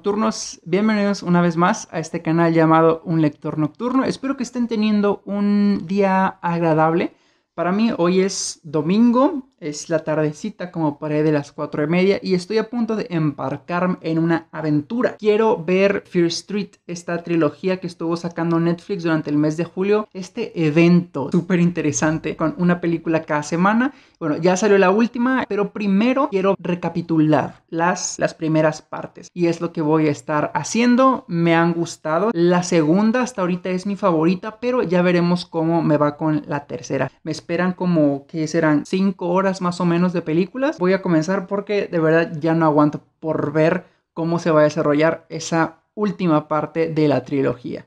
nocturnos, bienvenidos una vez más a este canal llamado Un Lector Nocturno. Espero que estén teniendo un día agradable. Para mí hoy es domingo es la tardecita como por de las cuatro y media y estoy a punto de embarcarme en una aventura. Quiero ver Fear Street, esta trilogía que estuvo sacando Netflix durante el mes de julio. Este evento súper interesante con una película cada semana. Bueno, ya salió la última, pero primero quiero recapitular las, las primeras partes y es lo que voy a estar haciendo. Me han gustado. La segunda hasta ahorita es mi favorita, pero ya veremos cómo me va con la tercera. Me esperan como que serán cinco horas más o menos de películas. Voy a comenzar porque de verdad ya no aguanto por ver cómo se va a desarrollar esa última parte de la trilogía.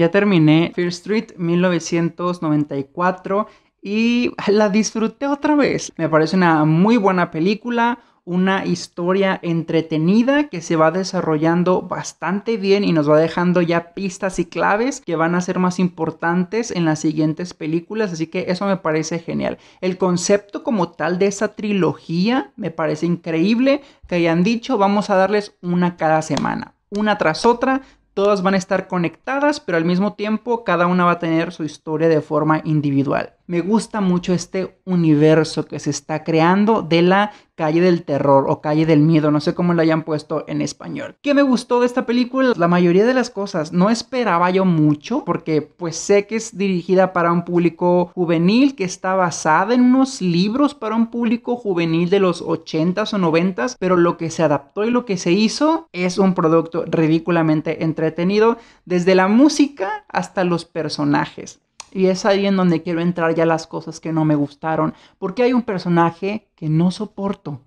Ya terminé Fear Street 1994 y la disfruté otra vez. Me parece una muy buena película, una historia entretenida que se va desarrollando bastante bien y nos va dejando ya pistas y claves que van a ser más importantes en las siguientes películas, así que eso me parece genial. El concepto como tal de esa trilogía me parece increíble que hayan dicho, vamos a darles una cada semana una tras otra Todas van a estar conectadas, pero al mismo tiempo cada una va a tener su historia de forma individual me gusta mucho este universo que se está creando de la calle del terror o calle del miedo, no sé cómo lo hayan puesto en español. ¿Qué me gustó de esta película? La mayoría de las cosas no esperaba yo mucho porque pues sé que es dirigida para un público juvenil, que está basada en unos libros para un público juvenil de los 80s o 90s, pero lo que se adaptó y lo que se hizo es un producto ridículamente entretenido desde la música hasta los personajes. Y es ahí en donde quiero entrar ya las cosas que no me gustaron, porque hay un personaje que no soporto.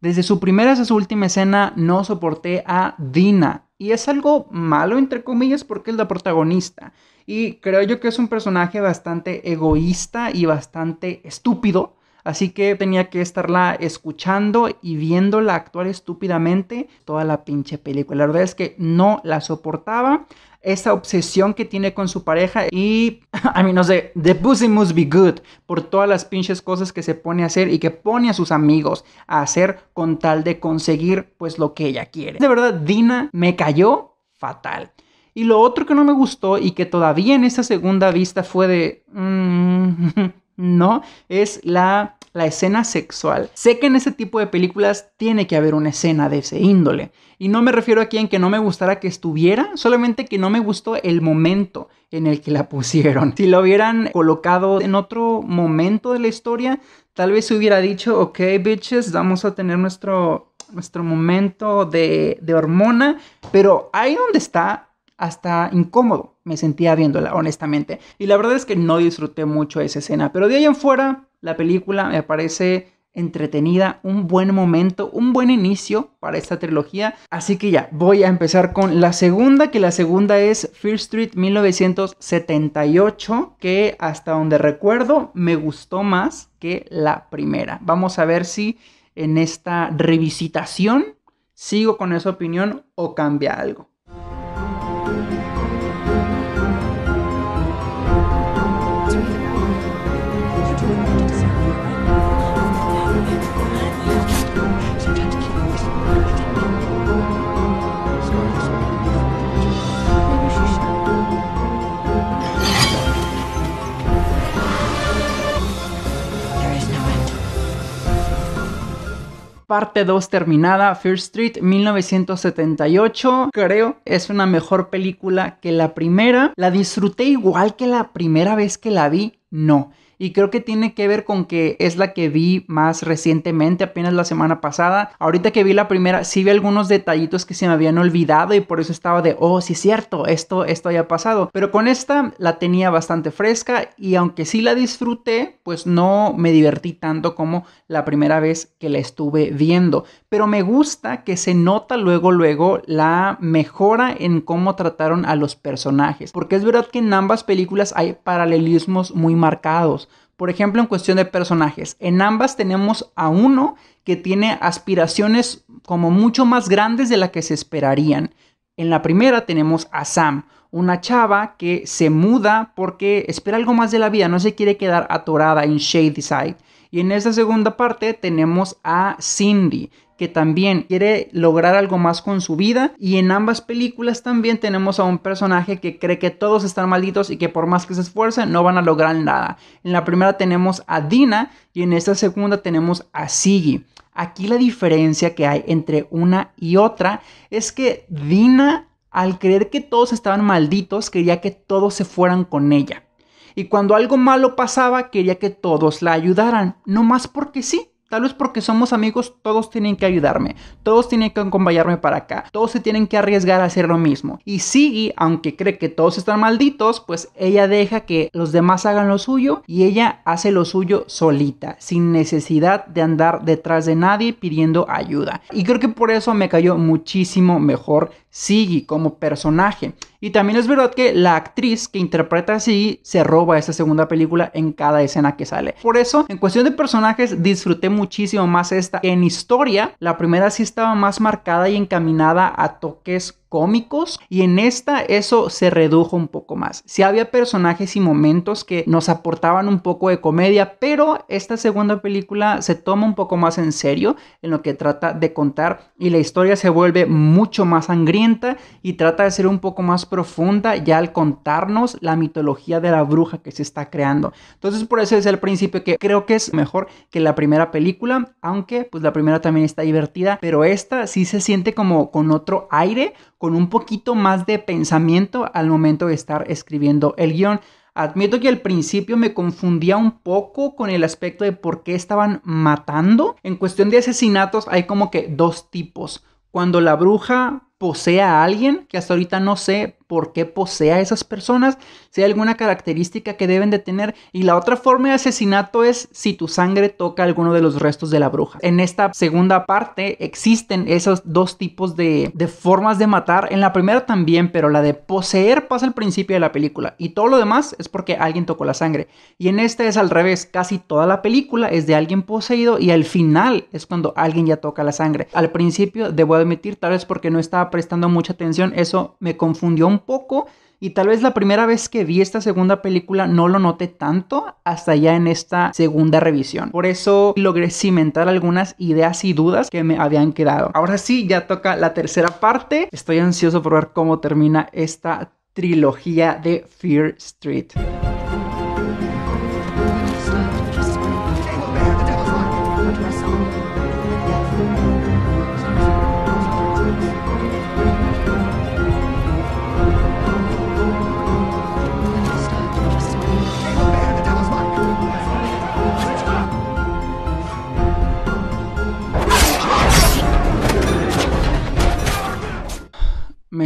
Desde su primera hasta su última escena no soporté a Dina. Y es algo malo, entre comillas, porque es la protagonista. Y creo yo que es un personaje bastante egoísta y bastante estúpido Así que tenía que estarla escuchando y viéndola actuar estúpidamente toda la pinche película. La verdad es que no la soportaba. Esa obsesión que tiene con su pareja y a mí no sé, The Pussy Must Be Good por todas las pinches cosas que se pone a hacer y que pone a sus amigos a hacer con tal de conseguir pues lo que ella quiere. De verdad, Dina me cayó fatal. Y lo otro que no me gustó y que todavía en esa segunda vista fue de... Mm, ¿no? Es la, escena sexual. Sé que en ese tipo de películas tiene que haber una escena de ese índole. Y no me refiero aquí en que no me gustara que estuviera, solamente que no me gustó el momento en el que la pusieron. Si lo hubieran colocado en otro momento de la historia, tal vez se hubiera dicho, ok, bitches, vamos a tener nuestro, nuestro momento de hormona, pero ahí donde está, hasta incómodo me sentía viéndola, honestamente. Y la verdad es que no disfruté mucho esa escena, pero de ahí en fuera, la película me parece entretenida, un buen momento, un buen inicio para esta trilogía. Así que ya, voy a empezar con la segunda, que la segunda es Fear Street 1978, que hasta donde recuerdo me gustó más que la primera. Vamos a ver si en esta revisitación sigo con esa opinión o cambia algo. parte 2 terminada, First Street 1978. Creo es una mejor película que la primera. La disfruté igual que la primera vez que la vi. No y creo que tiene que ver con que es la que vi más recientemente, apenas la semana pasada. Ahorita que vi la primera, sí vi algunos detallitos que se me habían olvidado y por eso estaba de, oh, sí es cierto, esto, esto haya pasado. Pero con esta la tenía bastante fresca y aunque sí la disfruté, pues no me divertí tanto como la primera vez que la estuve viendo. Pero me gusta que se nota luego, luego la mejora en cómo trataron a los personajes. Porque es verdad que en ambas películas hay paralelismos muy marcados. Por ejemplo, en cuestión de personajes, en ambas tenemos a uno que tiene aspiraciones como mucho más grandes de las que se esperarían. En la primera tenemos a Sam, una chava que se muda porque espera algo más de la vida, no se quiere quedar atorada en Shadyside. Y en esta segunda parte tenemos a Cindy, que también quiere lograr algo más con su vida. Y en ambas películas también tenemos a un personaje que cree que todos están malditos y que por más que se esfuercen no van a lograr nada. En la primera tenemos a Dina y en esta segunda tenemos a Siggy. Aquí la diferencia que hay entre una y otra es que Dina, al creer que todos estaban malditos, quería que todos se fueran con ella. Y cuando algo malo pasaba, quería que todos la ayudaran, no más porque sí. Tal vez porque somos amigos, todos tienen que ayudarme, todos tienen que acompañarme para acá, todos se tienen que arriesgar a hacer lo mismo. Y Siggy, aunque cree que todos están malditos, pues ella deja que los demás hagan lo suyo y ella hace lo suyo solita, sin necesidad de andar detrás de nadie pidiendo ayuda. Y creo que por eso me cayó muchísimo mejor Siggy como personaje. Y también es verdad que la actriz que interpreta así se roba esa segunda película en cada escena que sale. Por eso, en cuestión de personajes, disfruté muchísimo más esta. En historia, la primera sí estaba más marcada y encaminada a toques cómicos y en esta eso se redujo un poco más. Si había personajes y momentos que nos aportaban un poco de comedia, pero esta segunda película se toma un poco más en serio en lo que trata de contar y la historia se vuelve mucho más sangrienta y trata de ser un poco más profunda ya al contarnos la mitología de la bruja que se está creando. Entonces por eso es el principio que creo que es mejor que la primera película, aunque pues la primera también está divertida, pero esta sí se siente como con otro aire, con un poquito más de pensamiento al momento de estar escribiendo el guión. Admito que al principio me confundía un poco con el aspecto de por qué estaban matando. En cuestión de asesinatos hay como que dos tipos. Cuando la bruja posee a alguien, que hasta ahorita no sé por qué posee a esas personas, si hay alguna característica que deben de tener. Y la otra forma de asesinato es si tu sangre toca alguno de los restos de la bruja. En esta segunda parte existen esos dos tipos de, de formas de matar. En la primera también, pero la de poseer pasa al principio de la película. Y todo lo demás es porque alguien tocó la sangre. Y en esta es al revés. Casi toda la película es de alguien poseído y al final es cuando alguien ya toca la sangre. Al principio, debo admitir, tal vez porque no estaba prestando mucha atención, eso me confundió un poco y tal vez la primera vez que vi esta segunda película no lo noté tanto hasta ya en esta segunda revisión. Por eso logré cimentar algunas ideas y dudas que me habían quedado. Ahora sí, ya toca la tercera parte. Estoy ansioso por ver cómo termina esta trilogía de Fear Street.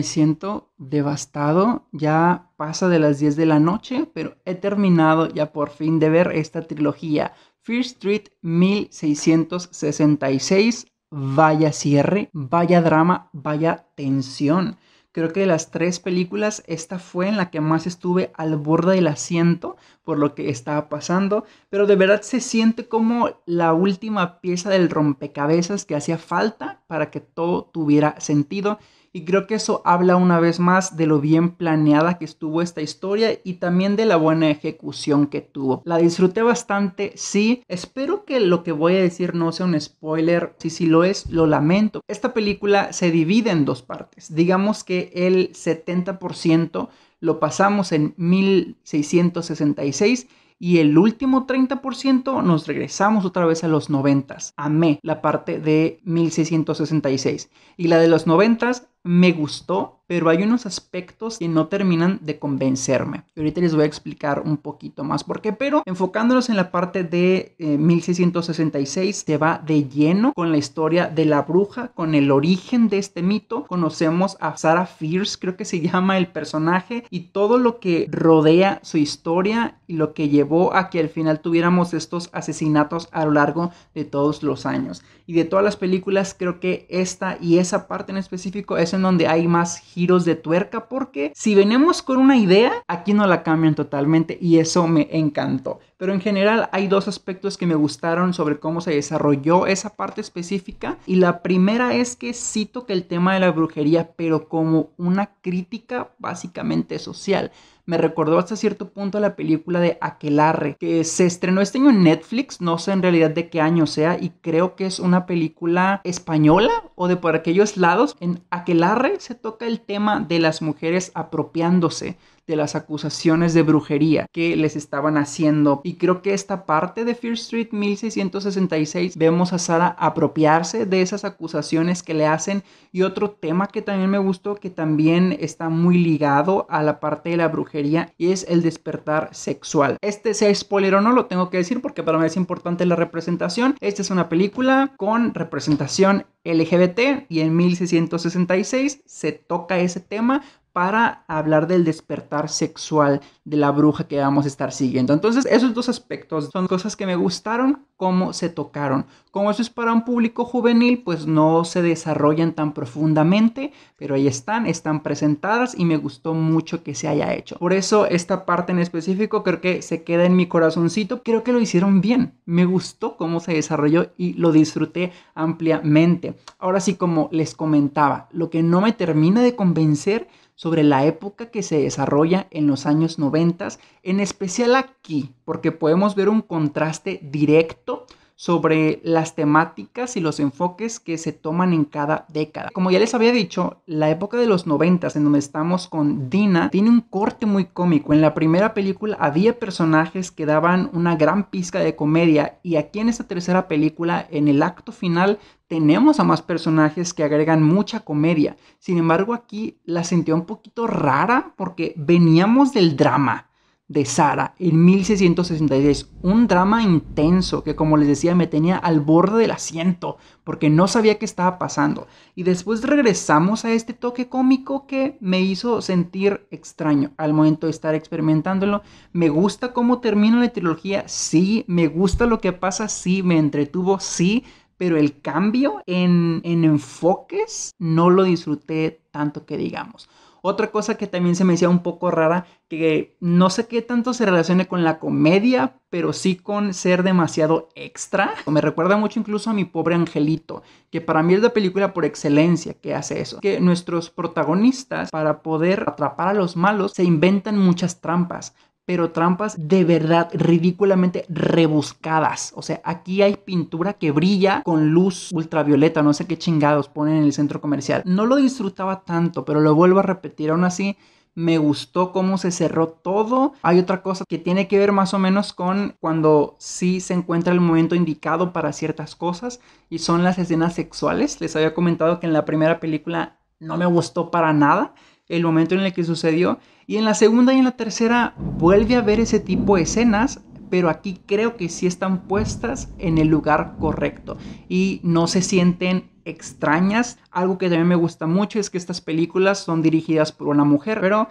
siento devastado. Ya pasa de las 10 de la noche, pero he terminado ya por fin de ver esta trilogía. First Street 1666. Vaya cierre, vaya drama, vaya tensión. Creo que de las tres películas, esta fue en la que más estuve al borde del asiento por lo que estaba pasando, pero de verdad se siente como la última pieza del rompecabezas que hacía falta para que todo tuviera sentido y creo que eso habla una vez más de lo bien planeada que estuvo esta historia y también de la buena ejecución que tuvo. La disfruté bastante, sí. Espero que lo que voy a decir no sea un spoiler. Si sí si lo es, lo lamento. Esta película se divide en dos partes. Digamos que el 70% lo pasamos en 1666 y el último 30% nos regresamos otra vez a los 90s. Amé la parte de 1666 y la de los 90s me gustó, pero hay unos aspectos que no terminan de convencerme. Y ahorita les voy a explicar un poquito más por qué, pero enfocándonos en la parte de 1666, eh, se va de lleno con la historia de la bruja, con el origen de este mito. Conocemos a Sarah Fierce, creo que se llama el personaje, y todo lo que rodea su historia y lo que llevó a que al final tuviéramos estos asesinatos a lo largo de todos los años. Y de todas las películas, creo que esta y esa parte en específico es en donde hay más giros de tuerca porque si venimos con una idea, aquí no la cambian totalmente y eso me encantó. Pero en general hay dos aspectos que me gustaron sobre cómo se desarrolló esa parte específica. Y la primera es que cito que el tema de la brujería, pero como una crítica básicamente social me recordó hasta cierto punto la película de Aquelarre, que se estrenó este año en Netflix, no sé en realidad de qué año sea, y creo que es una película española o de por aquellos lados. En Aquelarre se toca el tema de las mujeres apropiándose de las acusaciones de brujería que les estaban haciendo. Y creo que esta parte de Fear Street 1666 vemos a Sara apropiarse de esas acusaciones que le hacen. Y otro tema que también me gustó, que también está muy ligado a la parte de la brujería, y es el despertar sexual. Este se spoiler o no, lo tengo que decir porque para mí es importante la representación. Esta es una película con representación LGBT y en 1666 se toca ese tema, para hablar del despertar sexual de la bruja que vamos a estar siguiendo. Entonces, esos dos aspectos son cosas que me gustaron, cómo se tocaron. Como eso es para un público juvenil, pues no se desarrollan tan profundamente, pero ahí están, están presentadas y me gustó mucho que se haya hecho. Por eso, esta parte en específico creo que se queda en mi corazoncito. Creo que lo hicieron bien. Me gustó cómo se desarrolló y lo disfruté ampliamente. Ahora sí, como les comentaba, lo que no me termina de convencer sobre la época que se desarrolla en los años 90, en especial aquí, porque podemos ver un contraste directo sobre las temáticas y los enfoques que se toman en cada década. Como ya les había dicho, la época de los noventas en donde estamos con Dina tiene un corte muy cómico. En la primera película había personajes que daban una gran pizca de comedia y aquí en esta tercera película, en el acto final, tenemos a más personajes que agregan mucha comedia. Sin embargo, aquí la sentía un poquito rara porque veníamos del drama de Sara en 1666. Un drama intenso que, como les decía, me tenía al borde del asiento porque no sabía qué estaba pasando. Y después regresamos a este toque cómico que me hizo sentir extraño al momento de estar experimentándolo. Me gusta cómo termina la trilogía, sí. Me gusta lo que pasa, sí. Me entretuvo, sí. Pero el cambio en, en enfoques no lo disfruté tanto que digamos. Otra cosa que también se me decía un poco rara, que no sé qué tanto se relacione con la comedia, pero sí con ser demasiado extra. Me recuerda mucho incluso a mi pobre angelito, que para mí es la película por excelencia que hace eso. Que nuestros protagonistas, para poder atrapar a los malos, se inventan muchas trampas pero trampas de verdad ridículamente rebuscadas. O sea, aquí hay pintura que brilla con luz ultravioleta, no sé qué chingados ponen en el centro comercial. No lo disfrutaba tanto, pero lo vuelvo a repetir, aún así me gustó cómo se cerró todo. Hay otra cosa que tiene que ver más o menos con cuando sí se encuentra el momento indicado para ciertas cosas y son las escenas sexuales. Les había comentado que en la primera película no me gustó para nada el momento en el que sucedió. Y en la segunda y en la tercera vuelve a ver ese tipo de escenas, pero aquí creo que sí están puestas en el lugar correcto y no se sienten extrañas. Algo que también me gusta mucho es que estas películas son dirigidas por una mujer, pero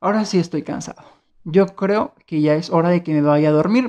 ahora sí estoy cansado. Yo creo que ya es hora de que me vaya a dormir.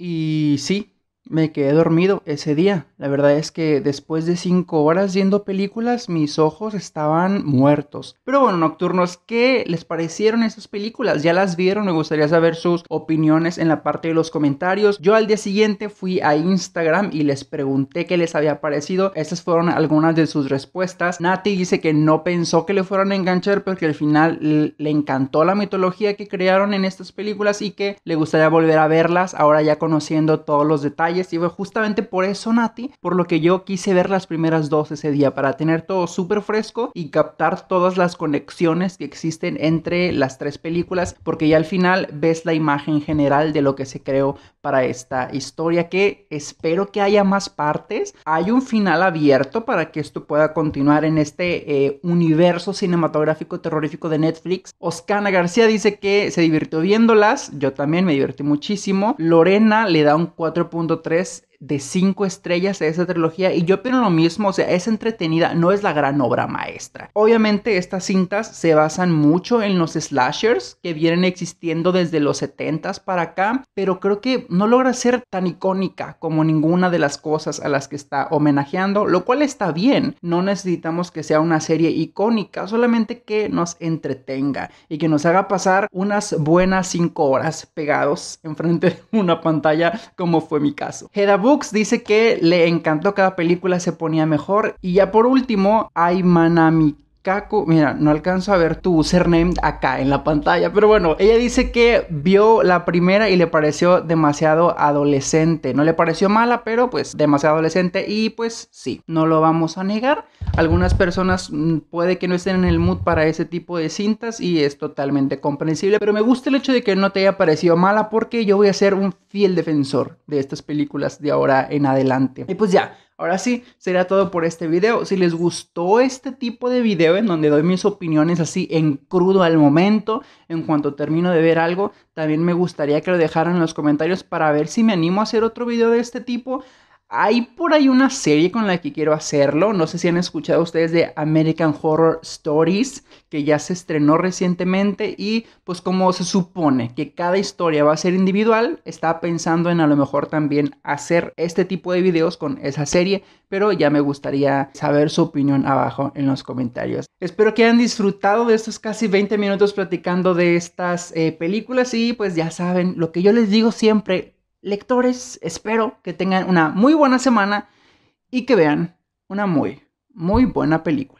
Y sí, me quedé dormido ese día. La verdad es que después de cinco horas viendo películas, mis ojos estaban muertos. Pero bueno, nocturnos, ¿qué les parecieron esas películas? ¿Ya las vieron? Me gustaría saber sus opiniones en la parte de los comentarios. Yo al día siguiente fui a Instagram y les pregunté qué les había parecido. Estas fueron algunas de sus respuestas. Nati dice que no pensó que le fueran a enganchar, pero que al final le encantó la mitología que crearon en estas películas y que le gustaría volver a verlas ahora ya conociendo todos los detalles y fue justamente por eso, Nati, por lo que yo quise ver las primeras dos ese día, para tener todo súper fresco y captar todas las conexiones que existen entre las tres películas, porque ya al final ves la imagen general de lo que se creó para esta historia, que espero que haya más partes. Hay un final abierto para que esto pueda continuar en este eh, universo cinematográfico terrorífico de Netflix. Oscana García dice que se divirtió viéndolas, yo también me divertí muchísimo. Lorena le da un 4.3 3 de cinco estrellas de esa trilogía y yo opino lo mismo, o sea, es entretenida, no es la gran obra maestra. Obviamente estas cintas se basan mucho en los slashers que vienen existiendo desde los 70s para acá, pero creo que no logra ser tan icónica como ninguna de las cosas a las que está homenajeando, lo cual está bien, no necesitamos que sea una serie icónica, solamente que nos entretenga y que nos haga pasar unas buenas cinco horas pegados enfrente de una pantalla como fue mi caso dice que le encantó cada película, se ponía mejor. Y ya por último, hay Manami Kaku, mira, no alcanzo a ver tu username acá en la pantalla, pero bueno, ella dice que vio la primera y le pareció demasiado adolescente. No le pareció mala, pero pues demasiado adolescente y pues sí, no lo vamos a negar. Algunas personas mm, puede que no estén en el mood para ese tipo de cintas y es totalmente comprensible, pero me gusta el hecho de que no te haya parecido mala porque yo voy a hacer un fiel defensor de estas películas de ahora en adelante. Y pues ya, ahora sí, será todo por este video. Si les gustó este tipo de video en donde doy mis opiniones así en crudo al momento, en cuanto termino de ver algo, también me gustaría que lo dejaran en los comentarios para ver si me animo a hacer otro video de este tipo. Hay por ahí una serie con la que quiero hacerlo. No sé si han escuchado ustedes de American Horror Stories, que ya se estrenó recientemente. Y pues como se supone que cada historia va a ser individual, estaba pensando en a lo mejor también hacer este tipo de videos con esa serie. Pero ya me gustaría saber su opinión abajo en los comentarios. Espero que hayan disfrutado de estos casi 20 minutos platicando de estas eh, películas. Y pues ya saben, lo que yo les digo siempre, lectores, espero que tengan una muy buena semana y que vean una muy, muy buena película.